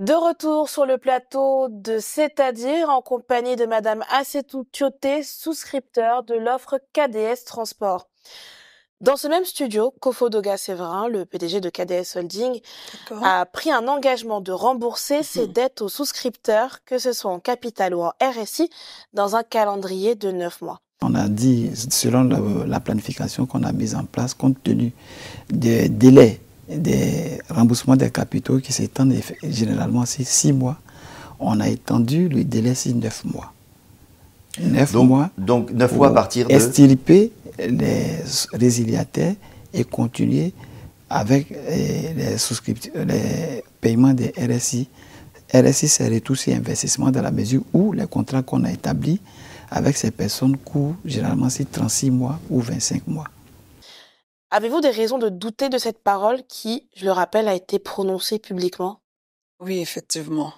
De retour sur le plateau de C'est-à-dire en compagnie de Madame Asetou Tioté, souscripteur de l'offre KDS Transport. Dans ce même studio, Kofo Doga Séverin, le PDG de KDS Holding, a pris un engagement de rembourser mhm. ses dettes aux souscripteurs, que ce soit en capital ou en RSI, dans un calendrier de 9 mois. On a dit, selon la planification qu'on a mise en place, compte tenu des délais des remboursements des capitaux qui s'étendent généralement six 6 mois. On a étendu le délai si 9 mois. 9 mois. Donc 9 mois à partir de. estirper les résiliataires et continuer avec eh, les, les paiements des RSI. RSI, c'est retour sur investissement dans la mesure où les contrats qu'on a établis avec ces personnes courent généralement 36 mois ou 25 mois. Avez-vous des raisons de douter de cette parole qui, je le rappelle, a été prononcée publiquement Oui, effectivement.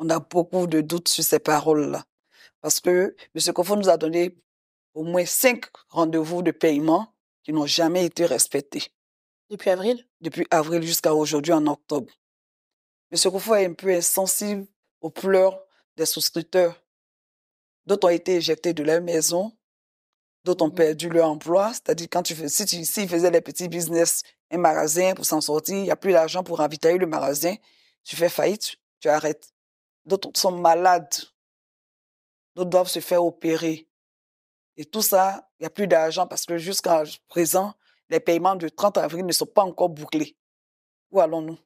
On a beaucoup de doutes sur ces paroles-là. Parce que M. Kofo nous a donné au moins cinq rendez-vous de paiement qui n'ont jamais été respectés. Depuis avril Depuis avril jusqu'à aujourd'hui, en octobre. M. Kofo est un peu insensible aux pleurs des souscripteurs. D'autres ont été éjectés de leur maison, D'autres ont mm. perdu leur emploi, c'est-à-dire quand tu fais, si tu, s'ils faisaient des petits business, un magasin pour s'en sortir, il n'y a plus d'argent pour ravitailler le magasin, tu fais faillite, tu arrêtes. D'autres sont malades. D'autres doivent se faire opérer. Et tout ça, il n'y a plus d'argent parce que jusqu'à présent, les paiements du 30 avril ne sont pas encore bouclés. Où allons-nous?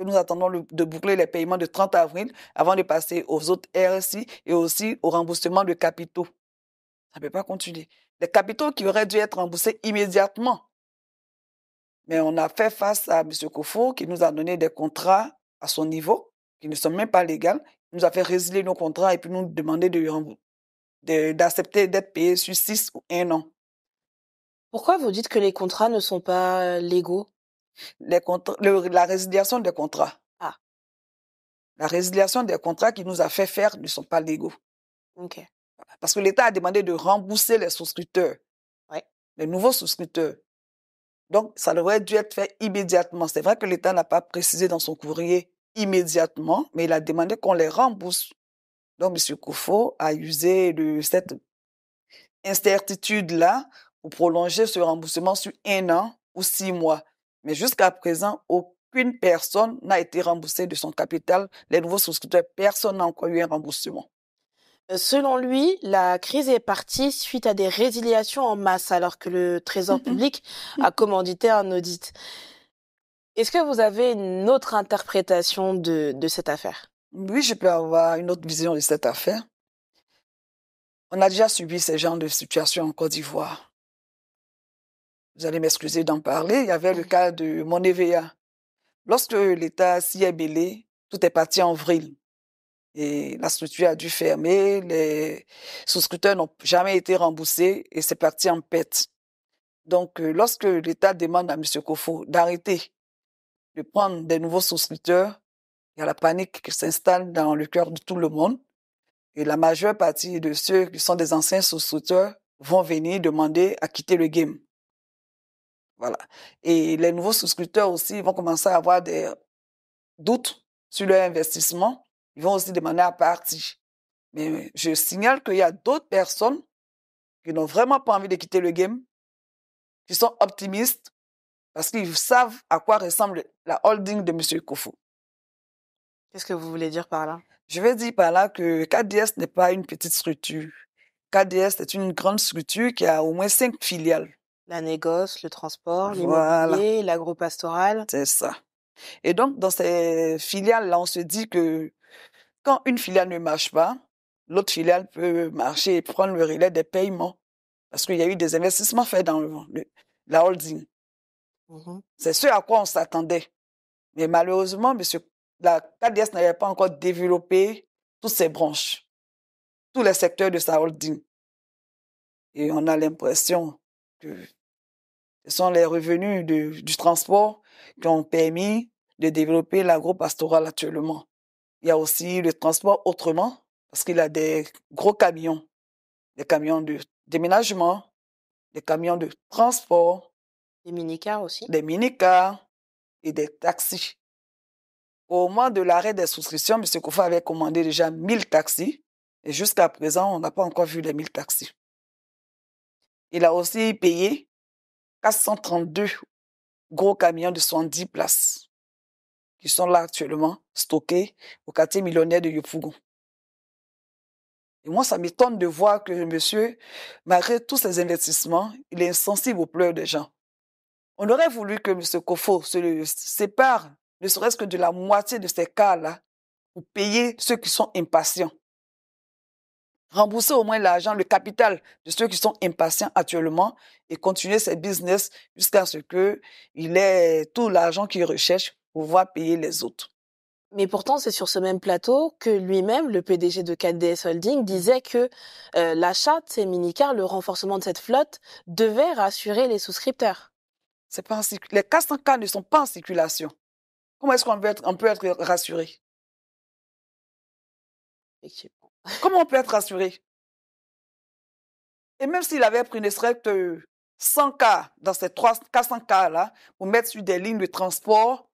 nous attendons de boucler les paiements de 30 avril avant de passer aux autres RSI et aussi au remboursement de capitaux. Ça ne peut pas continuer. Des capitaux qui auraient dû être remboursés immédiatement. Mais on a fait face à M. Kofo qui nous a donné des contrats à son niveau, qui ne sont même pas légaux. Il nous a fait résilier nos contrats et puis nous demander d'accepter d'être payés sur six ou un an. Pourquoi vous dites que les contrats ne sont pas euh, légaux La résiliation des contrats. Ah. La résiliation des contrats qu'il nous a fait faire ne sont pas légaux. OK. Parce que l'État a demandé de rembourser les souscripteurs, les nouveaux souscripteurs. Donc, ça aurait dû être fait immédiatement. C'est vrai que l'État n'a pas précisé dans son courrier immédiatement, mais il a demandé qu'on les rembourse. Donc, M. Koufo a usé de cette incertitude-là pour prolonger ce remboursement sur un an ou six mois. Mais jusqu'à présent, aucune personne n'a été remboursée de son capital. Les nouveaux souscripteurs, personne n'a encore eu un remboursement. Selon lui, la crise est partie suite à des résiliations en masse alors que le Trésor public a commandité un audit. Est-ce que vous avez une autre interprétation de, cette affaire Oui, je peux avoir une autre vision de cette affaire. On a déjà subi ce genre de situation en Côte d'Ivoire. Vous allez m'excuser d'en parler. Il y avait le cas de monéveA Lorsque l'État s'y est mêlé, tout est parti en vrille. Et la structure a dû fermer, les souscripteurs n'ont jamais été remboursés et c'est parti en pète. Donc, euh, lorsque l'État demande à M. Kofo d'arrêter de prendre des nouveaux souscripteurs, il y a la panique qui s'installe dans le cœur de tout le monde. Et la majeure partie de ceux qui sont des anciens souscripteurs vont venir demander à quitter le game. Voilà. Et les nouveaux souscripteurs aussi vont commencer à avoir des doutes sur leur investissement ils vont aussi demander à partir. Mais je signale qu'il y a d'autres personnes qui n'ont vraiment pas envie de quitter le game, qui sont optimistes parce qu'ils savent à quoi ressemble la holding de M. Kofo. Qu'est-ce que vous voulez dire par là Je veux dire par là que KDS n'est pas une petite structure. KDS est une grande structure qui a au moins cinq filiales. La négoce, le transport, l'immobilier, l'agro-pastoral. C'est ça. Et donc, dans ces filiales-là, on se dit que quand une filiale ne marche pas, l'autre filiale peut marcher et prendre le relais des paiements parce qu'il y a eu des investissements faits dans le, la holding. Mmh C'est ce à quoi on s'attendait. Mais malheureusement, monsieur, la KDS n'avait pas encore développé toutes ses branches, tous les secteurs de sa holding. Et on a l'impression que ce sont les revenus du transport qui ont permis de développer l'agro-pastoral actuellement. Il y a aussi le transport autrement, parce qu'il a des gros camions, des camions de déménagement, des camions de transport. Des minicars aussi. Des minicars et des taxis. Au moment de l'arrêt des souscriptions, M. Koufa avait commandé déjà 1000 taxis. Et jusqu'à présent, on n'a pas encore vu les 1000 taxis. Il a aussi payé 432 gros camions de 70 places qui sont là actuellement, stockés au quartier millionnaire de Yopougon. Et moi, ça m'étonne de voir que monsieur, malgré tous ses investissements, il est insensible aux pleurs des gens. On aurait voulu que monsieur Kofo se sépare, ne serait-ce que de la moitié de ces cas-là, pour payer ceux qui sont impatients. Rembourser au moins l'argent, le capital de ceux qui sont impatients actuellement et continuer ses business jusqu'à ce qu'il ait tout l'argent qu'il recherche pouvoir payer les autres. Mais pourtant, c'est sur ce même plateau que lui-même, le PDG de 4DS Holding, disait que euh, l'achat de ces mini-cars, le renforcement de cette flotte, devait rassurer les souscripteurs. C'est pas les 400 cars ne sont pas en circulation. Comment est-ce qu'on peut être, être rassuré Comment on peut être rassuré Et même s'il avait pris ne serait que 100 cas dans ces 300, 400 cas-là, pour mettre sur des lignes de transport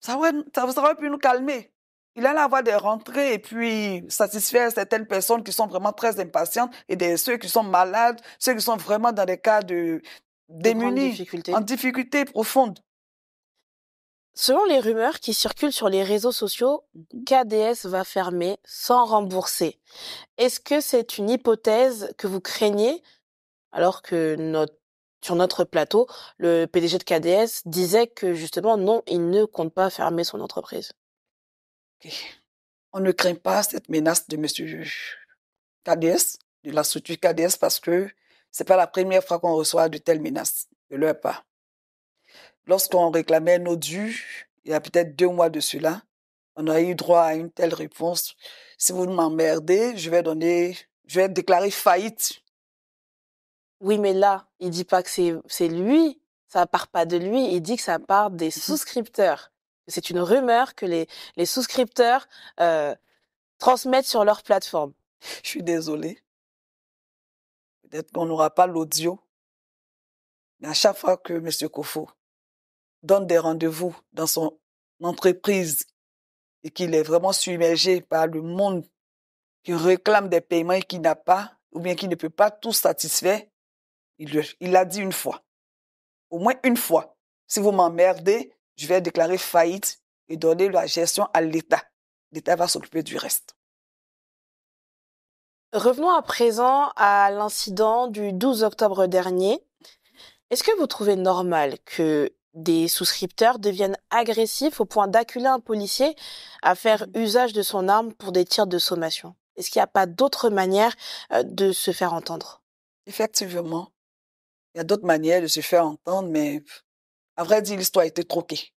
ça aurait, ça pu nous calmer. Il a la voix de rentrer et puis satisfaire certaines personnes qui sont vraiment très impatientes et des, ceux qui sont malades, ceux qui sont vraiment dans des cas de démunis, en difficulté profonde. Selon les rumeurs qui circulent sur les réseaux sociaux, KDS va fermer sans rembourser. Est-ce que c'est une hypothèse que vous craignez alors que notre sur notre plateau, le PDG de KDS disait que justement, non, il ne compte pas fermer son entreprise. On ne craint pas cette menace de M. KDS, de la structure KDS, parce que c'est pas la première fois qu'on reçoit de telles menaces de leur part. Lorsqu'on réclamait nos dus, il y a peut-être deux mois de cela, on a eu droit à une telle réponse. Si vous m'emmerdez, je vais donner, je vais déclarer faillite oui, mais là, il dit pas que c'est lui, ça part pas de lui, il dit que ça part des mmh souscripteurs. C'est une rumeur que les, les souscripteurs euh, transmettent sur leur plateforme. Je suis désolée. Peut-être qu'on n'aura pas l'audio. Mais à chaque fois que M. Kofo donne des rendez-vous dans son entreprise et qu'il est vraiment submergé par le monde qui réclame des paiements et qui n'a pas, ou bien qui ne peut pas tout satisfaire, il l'a dit une fois. Au moins une fois. Si vous m'emmerdez, je vais déclarer faillite et donner la gestion à l'État. L'État va s'occuper du reste. Revenons à présent à l'incident du 12 octobre dernier. Est-ce que vous trouvez normal que des souscripteurs deviennent agressifs au point d'acculer un policier à faire mmh. usage de son arme pour des tirs de sommation Est-ce qu'il n'y a pas d'autre manière euh, de se faire entendre Effectivement, il y a d'autres manières de se faire entendre, mais à vrai dire, l'histoire a été troquée.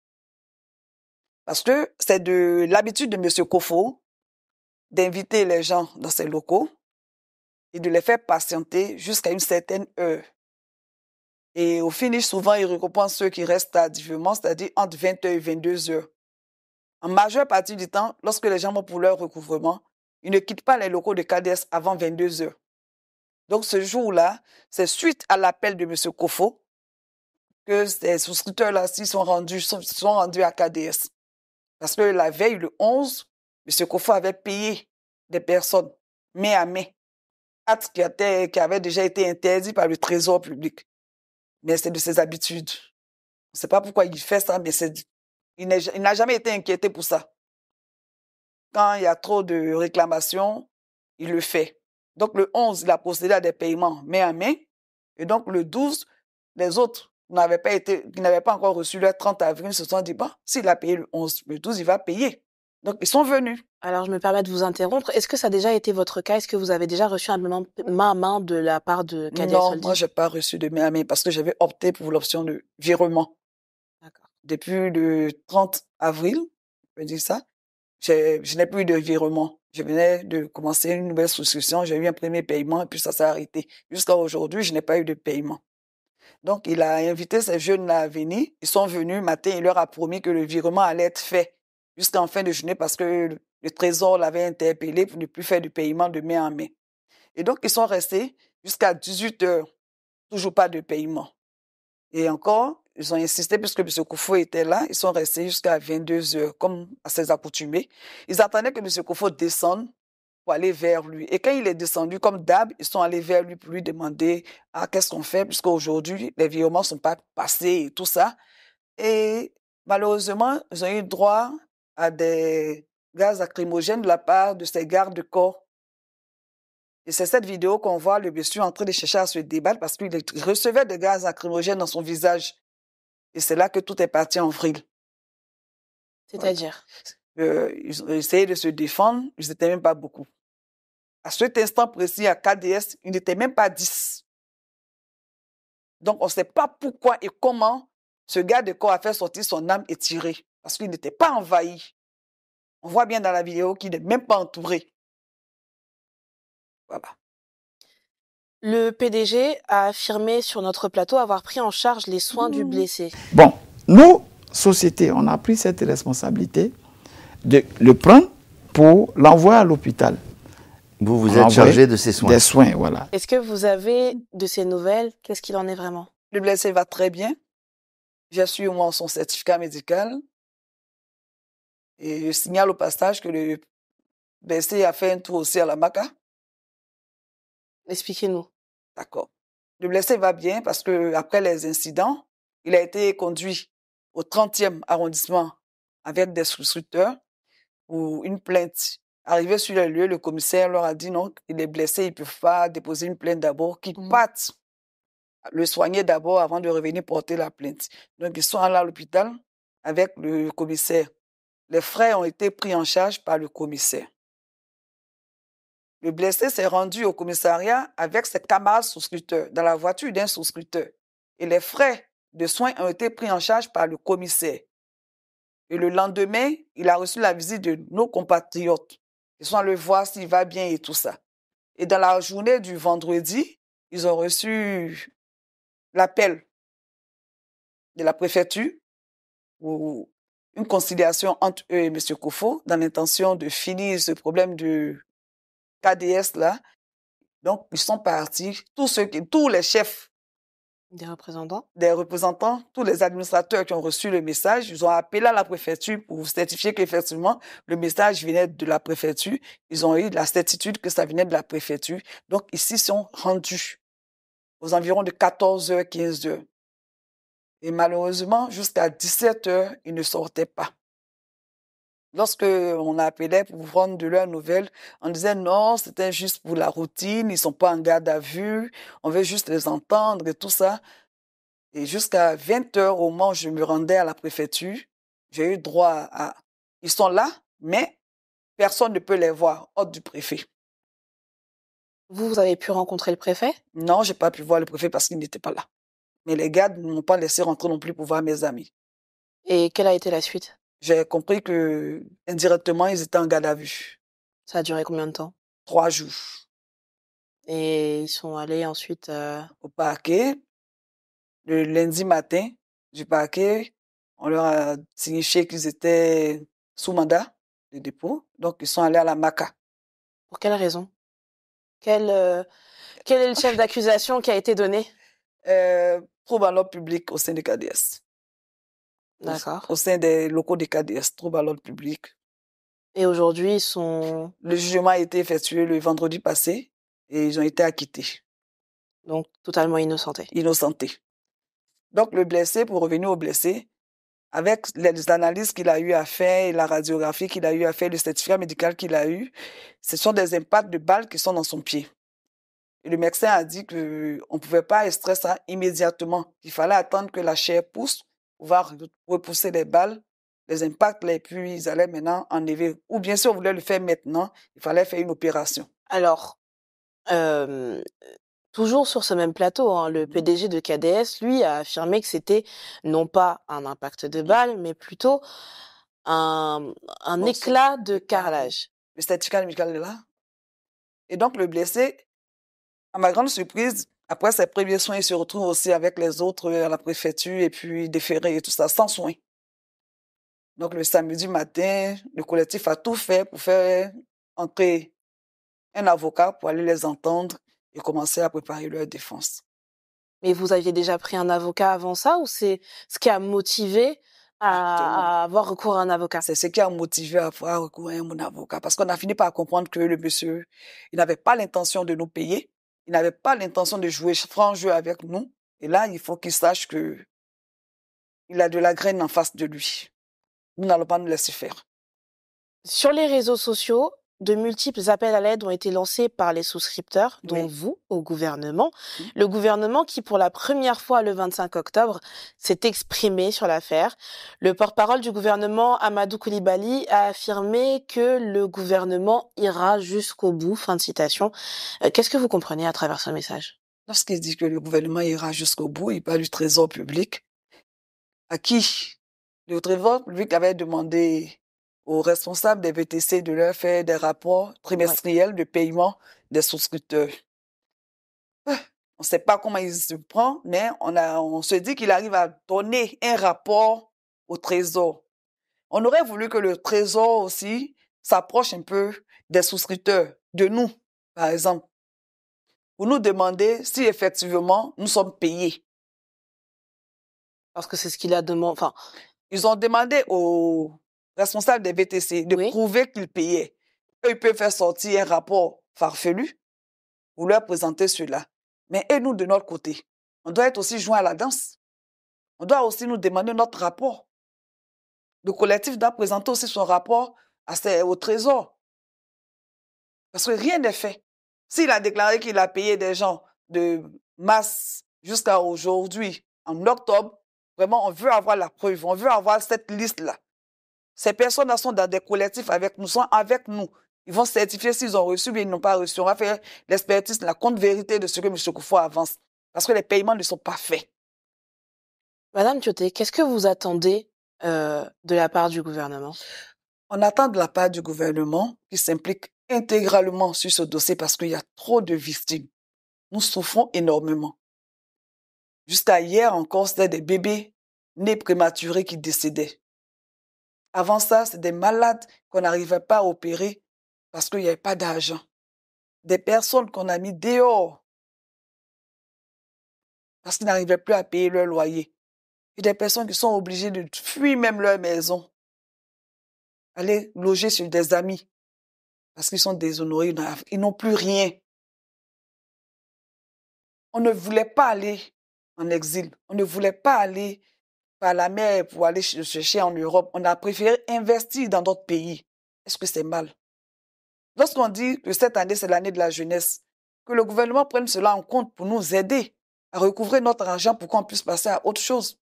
Parce que c'est de l'habitude de M. Kofo d'inviter les gens dans ses locaux et de les faire patienter jusqu'à une certaine heure. Et au finish, souvent, il récompense ceux qui restent tardivement, c'est-à-dire entre 20h et 22h. En majeure partie du temps, lorsque les gens vont pour leur recouvrement, ils ne quittent pas les locaux de Cadès avant 22 h donc ce jour-là, c'est suite à l'appel de M. Kofo que ces souscripteurs-là sont rendus, sont, rendus à KDS. Parce que la veille, le 11, M. Kofo avait payé des personnes main à main, acte qui, avaient qui avait déjà été interdit par le Trésor public. Mais c'est de ses habitudes. Je ne sais pas pourquoi il fait ça, mais il n'a jamais été inquiété pour ça. Quand il y a trop de réclamations, il le fait. Donc le 11, il a procédé à des paiements main à main. Et donc le 12, les autres n'avaient pas été, qui n'avaient pas encore reçu le 30 avril se sont dit, Bon, s'il a payé le 11, le 12, il va payer. Donc ils sont venus. Alors je me permets de vous interrompre. Est-ce que ça a déjà été votre cas Est-ce que vous avez déjà reçu un main à main de la part de Cadet Non, moi j'ai pas reçu de main à main parce que j'avais opté pour l'option de virement. D'accord. Depuis le 30 avril, je peux dire ça, je n'ai plus eu de virement. Je venais de commencer une nouvelle souscription, j'ai eu un premier paiement, et puis ça s'est arrêté. Jusqu'à aujourd'hui, je n'ai pas eu de paiement. Donc, il a invité ces jeunes-là à venir. Ils sont venus matin, il leur a promis que le virement allait être fait jusqu'en fin de journée parce que le trésor l'avait interpellé pour ne plus faire de paiement de mai en mai. Et donc, ils sont restés jusqu'à 18 heures, toujours pas de paiement. Et encore, ils ont insisté puisque M. Koufo était là. Ils sont restés jusqu'à 22 heures, comme à ses accoutumés. Ils attendaient que M. Koufo descende pour aller vers lui. Et quand il est descendu, comme d'hab, ils sont allés vers lui pour lui demander ah, qu'est-ce qu'on fait, puisqu'aujourd'hui, les virements ne sont pas passés et tout ça. Et malheureusement, ils ont eu droit à des gaz lacrymogènes de la part de ces gardes du corps. Et c'est cette vidéo qu'on voit le monsieur en train de chercher à se débattre parce qu'il recevait des gaz lacrymogènes dans son visage. Et c'est là que tout est parti en vrille. C'est-à-dire euh, Ils ont essayé de se défendre, ils n'étaient même pas beaucoup. À cet instant précis, à KDS, ils n'étaient même pas 10. Donc, on ne sait pas pourquoi et comment ce gars de corps a fait sortir son âme et tirer. parce qu'il n'était pas envahi. On voit bien dans la vidéo qu'il n'est même pas entouré. Voilà. Le PDG a affirmé sur notre plateau avoir pris en charge les soins du mmh. blessé. Bon, nous, société, on a pris cette responsabilité de le prendre pour l'envoyer à l'hôpital. Vous vous êtes chargé de ces soins. Des soins, voilà. Est-ce que vous avez de ces nouvelles Qu'est-ce qu'il en est vraiment Le blessé va très bien. J'ai su au moins son certificat médical. Et je signale au passage que le blessé a fait un tour aussi à la MACA. Expliquez-nous. D'accord. Le blessé va bien parce que après les incidents, il a été conduit au 30e arrondissement avec des sous-structeurs pour une plainte. Arrivé sur le lieu, le commissaire leur a dit non, il est blessé, il ne peut pas déposer une plainte d'abord, qu'il mmh. le soigner d'abord avant de revenir porter la plainte. Donc ils sont allés à l'hôpital avec le commissaire. Les frais ont été pris en charge par le commissaire. Le blessé s'est rendu au commissariat avec ses camarades souscripteurs dans la voiture d'un souscripteur et les frais de soins ont été pris en charge par le commissaire. Et le lendemain, il a reçu la visite de nos compatriotes. Ils sont allés voir s'il va bien et tout ça. Et dans la journée du vendredi, ils ont reçu l'appel de la préfecture ou une conciliation entre eux et M. Koufo dans l'intention de finir ce problème de KDS là. Donc, ils sont partis, tous, ceux qui, tous les chefs. Des représentants Des représentants, tous les administrateurs qui ont reçu le message, ils ont appelé à la préfecture pour certifier qu'effectivement, le message venait de la préfecture. Ils ont eu la certitude que ça venait de la préfecture. Donc, ici, s'y sont rendus aux environs de 14h, 15h. Et malheureusement, jusqu'à 17h, ils ne sortaient pas. Lorsque on appelait pour prendre de leurs nouvelles, on disait non, c'était juste pour la routine, ils sont pas en garde à vue, on veut juste les entendre et tout ça. Et jusqu'à 20 heures au moins, je me rendais à la préfecture, j'ai eu droit à, ils sont là, mais personne ne peut les voir hors du préfet. Vous, vous avez pu rencontrer le préfet Non, j'ai pas pu voir le préfet parce qu'il n'était pas là. Mais les gardes ne m'ont pas laissé rentrer non plus pour voir mes amis. Et quelle a été la suite j'ai compris que indirectement, ils étaient en garde à vue. Ça a duré combien de temps Trois jours. Et ils sont allés ensuite euh au parquet. Le lundi matin du parquet, on leur a signifié qu'ils étaient sous mandat de dépôt. Donc, ils sont allés à la MACA. Pour quelle raison quel, euh, quel est le chef d'accusation qui a été donné euh, à l'ordre public au syndicat DS. D'accord. Au, sein des locaux des cadets trouble à public. Et aujourd'hui, ils sont. Le jugement a été effectué le vendredi passé et ils ont été acquittés. Donc, totalement innocentés. Innocentés. Donc, le blessé, pour revenir au blessé, avec les analyses qu'il a eu à faire et la radiographie qu'il a eu à faire, le certificat médical qu'il a eu, ce sont des impacts de balles qui sont dans son pied. Et le médecin a dit qu'on ne pouvait pas extraire ça immédiatement. Il fallait attendre que la chair pousse pouvoir repousser les balles, les impacts, et puis ils allaient maintenant enlever. Ou bien si on voulait le faire maintenant, il fallait faire une opération. Alors, toujours sur ce même plateau, hein, le mmh. PDG de KDS, lui, a affirmé que c'était non pas un impact de balles, mais plutôt un, éclat de carrelage. Le statical médical est là. Et donc, le blessé, à ma grande surprise, après ses premiers soins, il se retrouve aussi avec les autres euh, à la préfecture et puis déféré et tout ça, sans soins. Donc le samedi matin, le collectif a tout fait pour faire entrer un avocat pour aller les entendre et commencer à préparer leur défense. Mais vous aviez déjà pris un avocat avant ça ou c'est ce qui a motivé à, avoir recours à un avocat C'est ce qui a motivé à avoir recours à un avocat parce qu'on a fini par comprendre que le monsieur, il n'avait pas l'intention de nous payer il n'avait pas l'intention de jouer franc jeu avec nous. Et là, il faut qu'il sache que il a de la graine en face de lui. Nous n'allons pas nous laisser faire. Sur les réseaux sociaux, de multiples appels à l'aide ont été lancés par les souscripteurs, dont vous, au gouvernement. Mmh. Le gouvernement qui, pour la première fois le 25 octobre, s'est exprimé sur l'affaire. Le porte-parole du gouvernement, Amadou Koulibaly, a affirmé que le gouvernement ira jusqu'au bout. Fin de citation. Euh, qu'est-ce que vous comprenez à travers ce message Lorsqu'il dit que le gouvernement ira jusqu'au bout, il parle du trésor public à qui le trésor public avait demandé aux responsables des VTC de leur faire des rapports trimestriels de paiement des souscripteurs. Ah, on ne sait pas comment ils se prennent, mais on, se dit qu'il arrive à donner un rapport au Trésor. On aurait voulu que le Trésor aussi s'approche un peu des souscripteurs, de nous, par exemple, pour nous demander si effectivement nous sommes payés. Parce que c'est ce qu'il a demandé. ils ont demandé aux responsable des BTC de prouver qu'il payait. eux, ils peuvent faire sortir un rapport farfelu, pour leur présenter cela. Mais et nous, de notre côté, on doit être aussi joints à la danse. On doit aussi nous demander notre rapport. Le collectif doit présenter aussi son rapport à au trésor. Parce que rien n'est fait. S'il a déclaré qu'il a payé des gens de masse jusqu'à aujourd'hui, en octobre, vraiment, on veut avoir la preuve, on veut avoir cette liste-là. Ces personnes sont dans des collectifs avec nous, sont avec nous. Ils vont certifier s'ils ont reçu ou ils n'ont pas reçu. On va faire l'expertise, la compte-vérité de ce que M. Koufou avance. Parce que les paiements ne sont pas faits. Madame Thioté, qu'est-ce que vous attendez euh, de la part du gouvernement On attend de la part du gouvernement qu'il s'implique intégralement sur ce dossier parce qu'il y a trop de victimes. Nous souffrons énormément. Juste hier encore, c'était des bébés nés prématurés qui décédaient. Avant ça, c'est des malades qu'on n'arrivait pas à opérer parce qu'il n'y avait pas d'argent. Des personnes qu'on a mis dehors parce qu'ils n'arrivaient plus à payer leur loyer. Et des personnes qui sont obligées de fuir même leur maison, aller loger chez des amis parce qu'ils sont déshonorés, ils n'ont plus rien. On ne voulait pas aller en exil, on ne voulait pas aller par la mer pour aller chercher en Europe. On a préféré investir dans d'autres pays. Est-ce que c'est mal Lorsqu'on dit que cette année, c'est l'année de la jeunesse, que le gouvernement prenne cela en compte pour nous aider à recouvrer notre argent pour qu'on puisse passer à autre chose.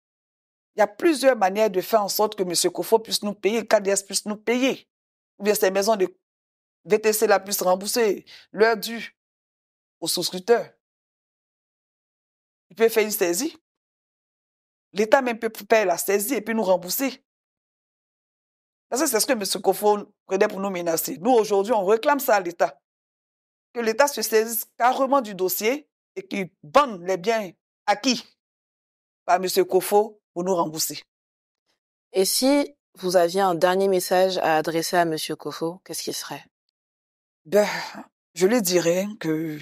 Il y a plusieurs manières de faire en sorte que M. Kofo puisse nous payer, KDS puisse nous payer, ou bien ces maisons de VTC la puissent rembourser leur dû aux souscripteurs. Il peut faire une saisie l'État même peut faire la saisie et puis nous rembourser. c'est ce que M. Kofo prenait pour nous menacer. Nous, aujourd'hui, on réclame ça à l'État. Que l'État se saisisse carrément du dossier et qu'il bande les biens acquis par M. Kofo pour nous rembourser. Et si vous aviez un dernier message à adresser à M. Kofo, qu'est-ce qu'il serait ben, Je lui dirais que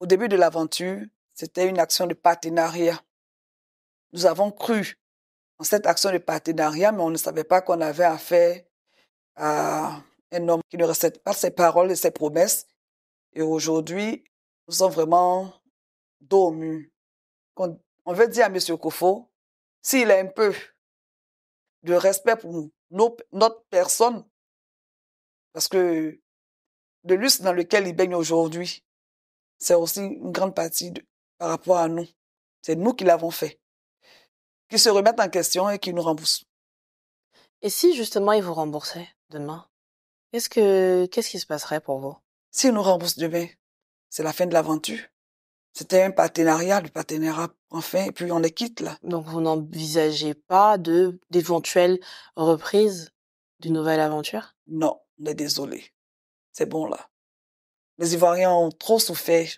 au début de l'aventure, c'était une action de partenariat. Nous avons cru en cette action de partenariat, mais on ne savait pas qu'on avait affaire à un homme qui ne respecte pas ses paroles et ses promesses. Et aujourd'hui, nous sommes vraiment dos On, veut dire à M. Kofo, s'il a un peu de respect pour notre personne, parce que le luxe dans lequel il baigne aujourd'hui, c'est aussi une grande partie par rapport à nous. C'est nous qui l'avons fait qui se remettent en question et qui nous remboursent. Et si justement ils vous remboursaient demain, qu'est-ce que qu'est-ce qui se passerait pour vous S'ils nous remboursent demain, c'est la fin de l'aventure. C'était un partenariat, le partenariat enfin, et puis on les quitte là. Donc vous n'envisagez pas de d'éventuelles reprises d'une nouvelle aventure Non, on est désolé. C'est bon là. Les Ivoiriens ont trop souffert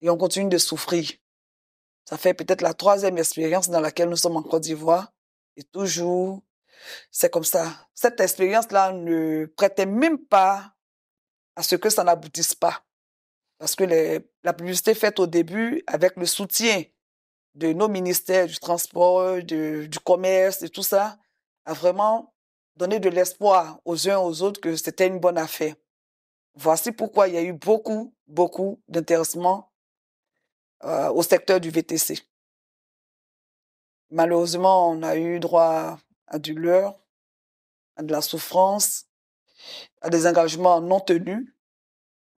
et on continue de souffrir. Ça fait peut-être la troisième expérience dans laquelle nous sommes en Côte d'Ivoire. Et toujours, c'est comme ça. Cette expérience-là ne prêtait même pas à ce que ça n'aboutisse pas. Parce que les, la publicité faite au début, avec le soutien de nos ministères du transport, du commerce et tout ça, a vraiment donné de l'espoir aux uns aux autres que c'était une bonne affaire. Voici pourquoi il y a eu beaucoup, beaucoup d'intéressement au secteur du VTC. Malheureusement, on a eu droit à du leurre, à de la souffrance, à des engagements non tenus.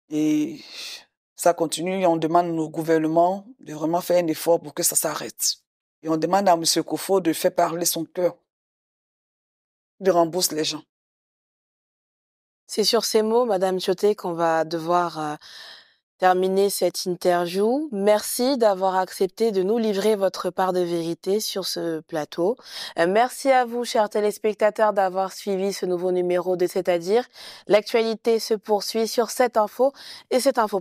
Et ça continue et on demande au gouvernement de vraiment faire un effort pour que ça s'arrête. Et on demande à M. Kofo de faire parler son cœur, de rembourser les gens. C'est sur ces mots, Madame Chioté, qu'on va devoir euh, terminer cette interview. Merci d'avoir accepté de nous livrer votre part de vérité sur ce plateau. Euh, merci à vous, chers téléspectateurs, d'avoir suivi ce nouveau numéro de C'est-à-dire. L'actualité se poursuit sur cette info et cette info